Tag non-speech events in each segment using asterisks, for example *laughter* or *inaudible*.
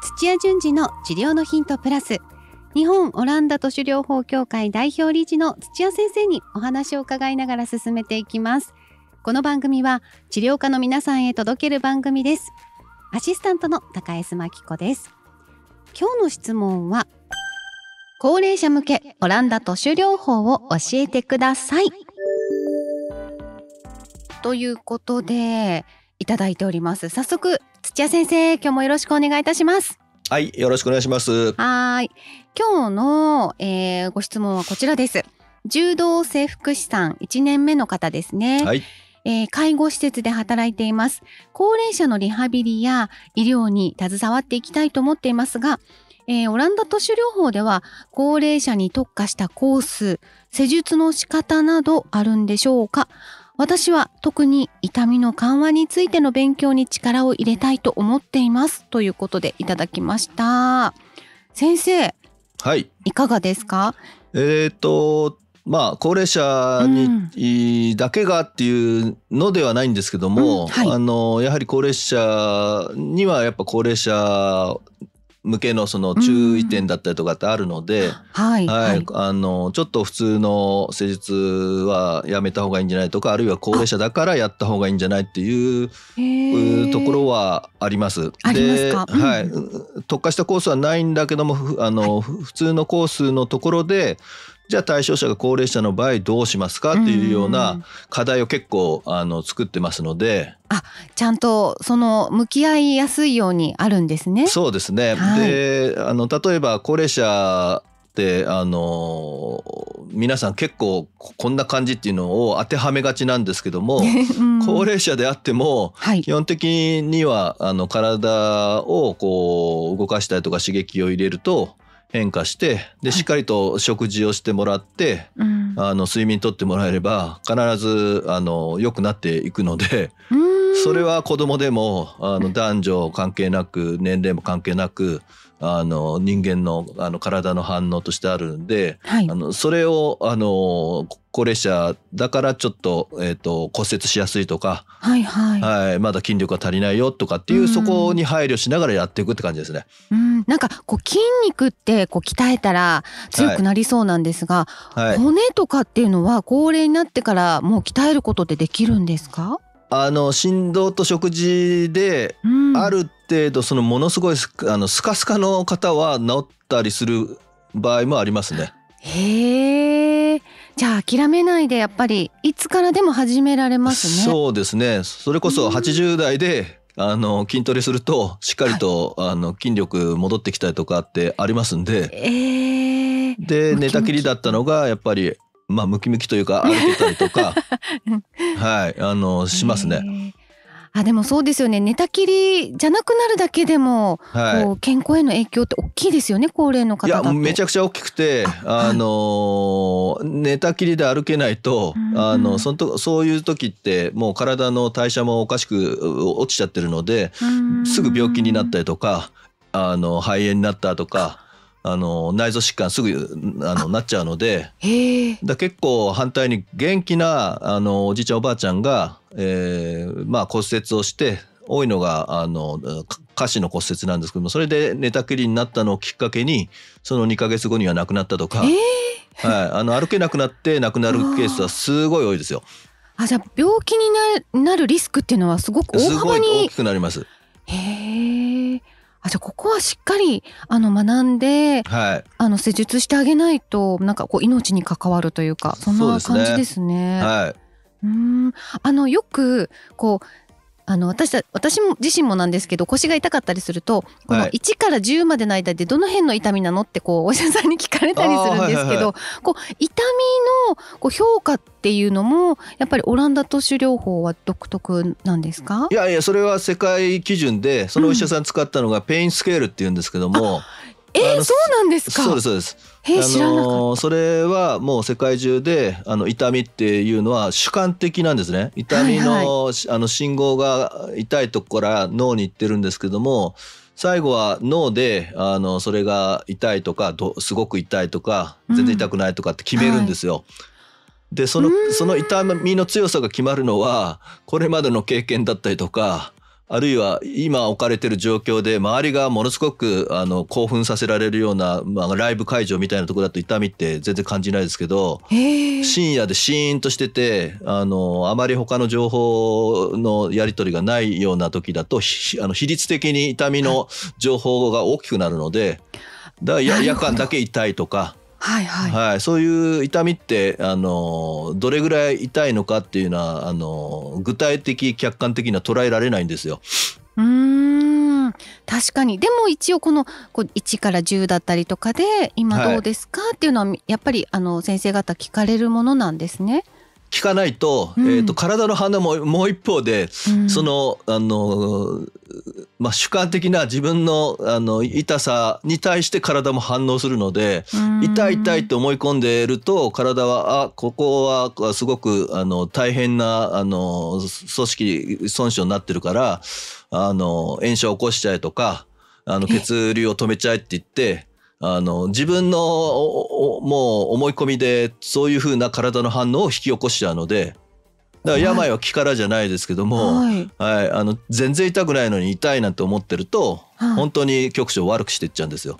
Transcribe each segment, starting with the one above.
土屋淳二の治療のヒントプラス日本オランダ都市療法協会代表理事の土屋先生にお話を伺いながら進めていきますこの番組は治療家の皆さんへ届ける番組ですアシスタントの高江真紀子です今日の質問は高齢者向けオランダ都市療法を教えてくださいということでいただいております早速土屋先生、今日もよろしくお願いいたします。はい、よろしくお願いします。はい。今日の、えー、ご質問はこちらです。柔道整復師さん1年目の方ですね。はい。えー、介護施設で働いています。高齢者のリハビリや医療に携わっていきたいと思っていますが、えー、オランダ都市療法では高齢者に特化したコース、施術の仕方などあるんでしょうか私は特に痛みの緩和についての勉強に力を入れたいと思っていますということでいただきました先生はいいかがですかえっ、とまあ、高齢者に、だけがっていうのではないんですけども、うんはい、あのやはり高齢者にはやっぱ高齢者向けのその注意点だったりとかってあるので、はい、あのちょっと普通の施術はやめた方がいいんじゃないとかあるいは高齢者だからやった方がいいんじゃないっていうところはあります。で、はい、特化したコースはないんだけどもあの、はい、普通のコースのところでじゃあ対象者が高齢者の場合どうしますかっていうような課題を結構あの作ってますので。あちゃんとその向き合いやすいようにあるんですね。そうですね、はい、であの例えば高齢者っあの皆さん結構こんな感じっていうのを当てはめがちなんですけども、*laughs* うん、高齢者であっても、基本的にはあの体をこう動かしたりとか刺激を入れると変化してでしっかりと食事をしてもらって、はい、あの睡眠とってもらえれば必ず良くなっていくのでそれは子供でもあの男女関係なく年齢も関係なくあの人間のあの体の反応としてあるんで、はい、あのそれをあの高齢者だからちょっと,、えーと、骨折しやすいとか、はいはいはい、まだ筋力が足りないよとかっていう、そこに配慮しながらやっていくって感じですね。うん、なんかこう筋肉ってこう鍛えたら強くなりそうなんですが、はい、はい、骨とかっていうのは高齢になってからもう鍛えることってできるんですかあの振動と食事である程度そのものすごいあのスカスカの方は治ったりする場合もありますね。へえ。じゃあ諦めないでやっぱりいつからでも始められますね。そうですね。それこそ80代で、うん、あの筋トレするとしっかりと、はい、あの筋力戻ってきたりとかってありますんで。えで寝たきりだったのがやっぱりまあムキムキというか歩けたりとか、*laughs* はいあのしますね。あでもそうですよね寝たきりじゃなくなるだけでも、はい、こう健康への影響って大きいですよね高齢の方だといやめちゃくちゃ大きくて *laughs* あのー、寝たきりで歩けないと、うん、あのそのとそういう時ってもう体の代謝もおかしく落ちちゃってるので、うん、すぐ病気になったりとかあの肺炎になったとか。あの内臓疾患すぐあのなっちゃうのでだ結構反対に元気なあのおじいちゃんおばあちゃんが、えーまあ、骨折をして多いのがあの下肢の骨折なんですけどもそれで寝たきりになったのをきっかけにその2か月後には亡くなったとか、はい、あの歩けなくなって亡くなるケースはすごい多いですよ。あじゃあ病気になるリスクっていうのはすごく大幅に大きくなります。へえ。あじゃあここはしっかりあの学んで、はい、あの施術してあげないとなんかこう命に関わるというかそんな感じですね。すねはい、うんあのよくこうあの私た私も自身もなんですけど腰が痛かったりするとこの1から10までの間でどの辺の痛みなのってこうお医者さんに聞かれたりするんですけど、こう痛みのこう評価っていうのもやっぱりオランダ投手療法は独特なんですかいやいやそれは世界基準でそのお医者さん使ったのがペインスケールっていうんですけども、えー、そうなんですかそうですそうですえー、知らなかったそれはもう世界中であの痛みっていうのは主観的なんですね痛みのはいはい、あの信号が痛いとこから脳に行ってるんですけども最後は脳であのそれが痛いとかすごく痛いとか全然痛くないとかって決めるんですよ。うんはい、でそのその痛みの強さが決まるのはこれまでの経験だったりとかあるいは今置かれてる状況で周りがものすごくあの興奮させられるような、まあ、ライブ会場みたいなところだと痛みって全然感じないですけど深夜でシーンとしててあのあまり他の情報のやり取りがないような時だとあの比率的に痛みの情報が大きくなるのでだから夜間だけ痛いとか。はいはいはい、そういう痛みってあのどれぐらい痛いのかっていうのはあの具体的客観的には捉えられないんですよ。うん確かにでも一応このこう1から10だったりとかで今どうですか、っていうのはやっぱりあの先生方聞かれるものなんですね。聞かないと,、えーと、と体の反応ももう一方で、そのあの、まあ、主観的な自分のあの痛さに対して体も反応するので、痛い痛いと思い込んでいると体はあここはすごくあの大変なあの組織損傷になってるからあの炎症を起こしちゃえとかあの血流を止めちゃえって言って。あの、自分の、もう思い込みで、そういうふうな体の反応を引き起こしちゃうので、だから病は気からじゃないですけども、はい、はい、あの全然痛くないのに痛いなんて思ってると、はい、本当に局所を悪くしていっちゃうんですよ。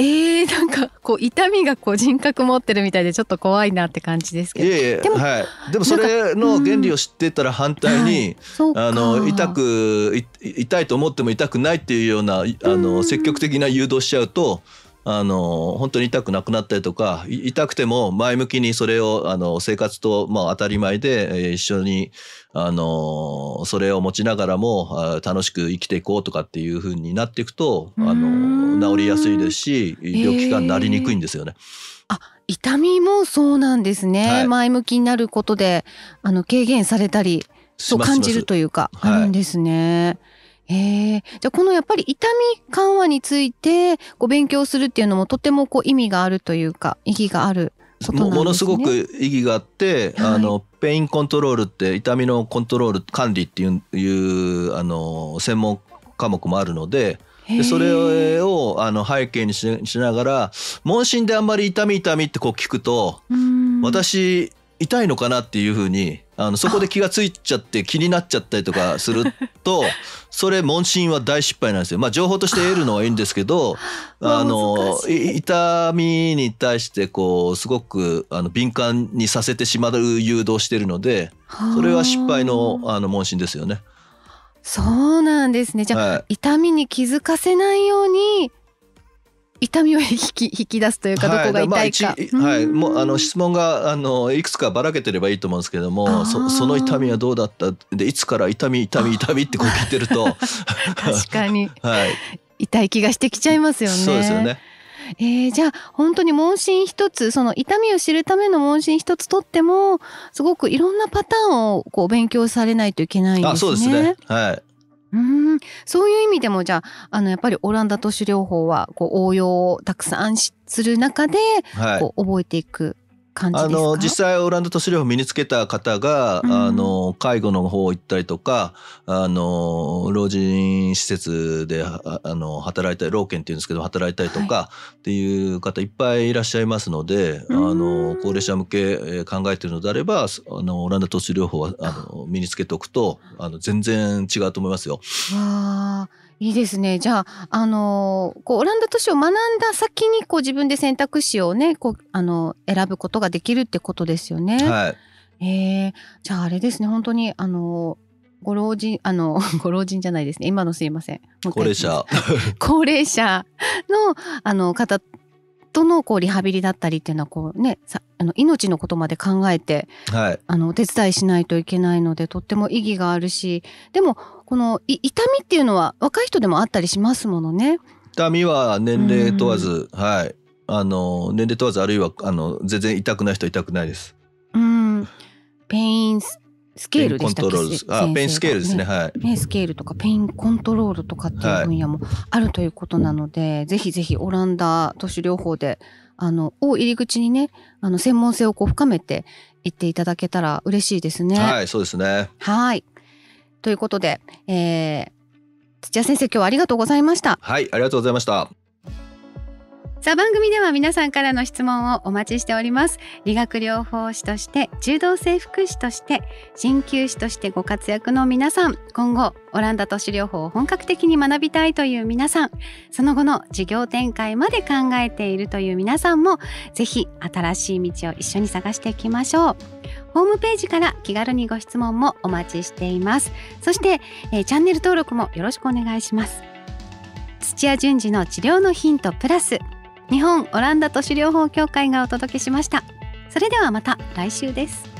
えー、なんかこう痛みがこう人格持ってるみたいでちょっと怖いなって感じですけどいやいやでも,、はい、でもそれの原理を知ってたら反対に、うんあの痛く痛いと思っても痛くないっていうようなあの積極的な誘導しちゃうと。うあの本当に痛くなくなったりとか痛くても前向きにそれをあの生活と、まあ、当たり前で一緒にあのそれを持ちながらも楽しく生きていこうとかっていうふうになっていくとあの治りやすいですし病気がなりにくいんですよね。えー、あ痛みもそうなんですね、はい、前向きになることであの軽減されたりそう感じるというかあるんですね。はいええじゃあこのやっぱり痛み緩和についてご勉強するっていうのもとてもこう意味があるというか意義があることなんですね。ものすごく意義があって、はい、あのペインコントロールって痛みのコントロール管理っていういうあの専門科目もあるので。でそれをあの背景にしながら問診であんまり痛み痛みってこう聞くと私痛いのかなっていうふうにあのそこで気がついちゃって気になっちゃったりとかすると *laughs* それ問診は大失敗なんですよ。まあ、情報として得るのはいいんですけど *laughs* あの痛みに対してこうすごくあの敏感にさせてしまう誘導してるのでそれは失敗のあの問診ですよね。そうなんですねじゃあ、はい、痛みに気づかせないように痛みを引き引き出すというか、どこが痛いか、はいあ、はい、もうあの質問があのいくつかばらけてればいいと思うんですけどもそその痛みはどうだったでいつから痛み痛み痛みってこう聞いてると *laughs* 確かに、*laughs* はい、痛い気がしてきちゃいますよね。そうですよねえー、じゃあ本当に問診一つその痛みを知るための問診一つとってもすごくいろんなパターンをこう勉強されないといけないんですね。あそうですねはいうんそういう意味でもじゃああのやっぱりオランダ都市療法はこう応用をたくさんする中で、はい、こう覚えていく感じですかあの実際オランダ都市療法を身につけた方が、うん、あの介護の方行ったりとかあの老人施設であの働いたり老健っていうんですけど働いたりとかっていう方いっぱいいらっしゃいますので、はい、あの高齢者向け考えてるのであればあのオランダ都市療法はあの身につけておくとあの全然違うと思いますよ。ーいいですね。じゃあ、あのー、こうオランダ都市を学んだ先にこう自分で選択肢をね、こうあの選ぶことができるってことですよね。はい。えー、じゃああれですね。本当にあのご老人あの *laughs* ご老人じゃないですね。今のすいません。高齢者。*laughs* 高齢者のあの方人のこうリハビリだったりっていうのはこう、ね、さあの命のことまで考えて、はい、あのお手伝いしないといけないのでとっても意義があるしでもこの痛みっていうのは若い人でもあったりしますものね。痛みは年齢問わず、はいあの年齢問わずあるいはあの全然痛くない人痛くないです。うんペインススケールでしたっけあペインスケールですね、はいペインスケールとかペインコントロールとかっていう分野もあるということなので、はい、ぜひぜひオランダ都市療法であのを入り口にねあの専門性をこう深めていっていただけたら嬉しいですね。はいそうですねはいということで、えー、土屋先生今日はありがとうございました。はいありがとうございました。さあ番組では皆さんからの質問をお待ちしております理学療法士として柔道整復師として鍼灸師としてご活躍の皆さん今後オランダ都市療法を本格的に学びたいという皆さんその後の事業展開まで考えているという皆さんもぜひ新しい道を一緒に探していきましょうホームページから気軽にご質問もお待ちしていますそして、えー、チャンネル登録もよろしくお願いします土屋順次の治療のヒントプラス日本オランダ都市療法協会がお届けしましたそれではまた来週です